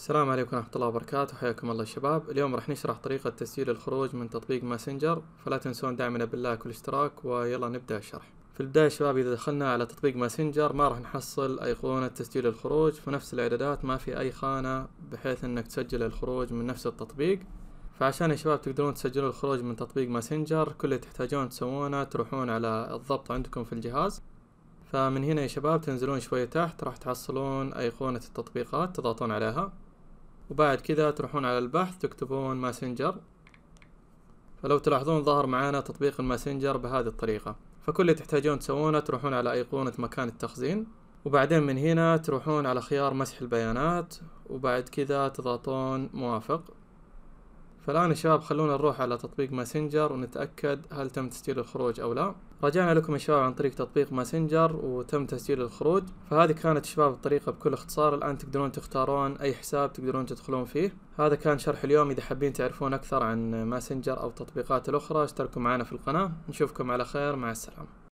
السلام عليكم ورحمة الله وبركاته حياكم الله شباب اليوم راح نشرح طريقة تسجيل الخروج من تطبيق ماسنجر فلا تنسون دعمنا باللايك والاشتراك ويلا نبدأ الشرح في البداية شباب إذا دخلنا على تطبيق ماسنجر ما راح نحصل أيقونة تسجيل الخروج في نفس الإعدادات ما في أي خانة بحيث أنك تسجل الخروج من نفس التطبيق فعشان يا شباب تقدرون تسجلون الخروج من تطبيق ماسنجر كل اللي تحتاجون تسوونه تروحون على الضبط عندكم في الجهاز فمن هنا يا شباب تنزلون شوية تحت راح تحصلون أيقونة التطبيقات تضغطون عليها وبعد كذا تروحون على البحث تكتبون ماسنجر فلو تلاحظون ظهر معانا تطبيق الماسنجر بهذه الطريقة فكل اللي تحتاجون تسوونه تروحون على أيقونة مكان التخزين وبعدين من هنا تروحون على خيار مسح البيانات وبعد كذا تضغطون موافق فالآن الشباب خلونا نروح على تطبيق ماسنجر ونتأكد هل تم تسجيل الخروج أو لا رجعنا لكم يا شباب عن طريق تطبيق ماسنجر وتم تسجيل الخروج فهذه كانت شباب الطريقة بكل اختصار الآن تقدرون تختارون أي حساب تقدرون تدخلون فيه هذا كان شرح اليوم إذا حابين تعرفون أكثر عن ماسنجر أو التطبيقات الأخرى اشتركوا معنا في القناة نشوفكم على خير مع السلامة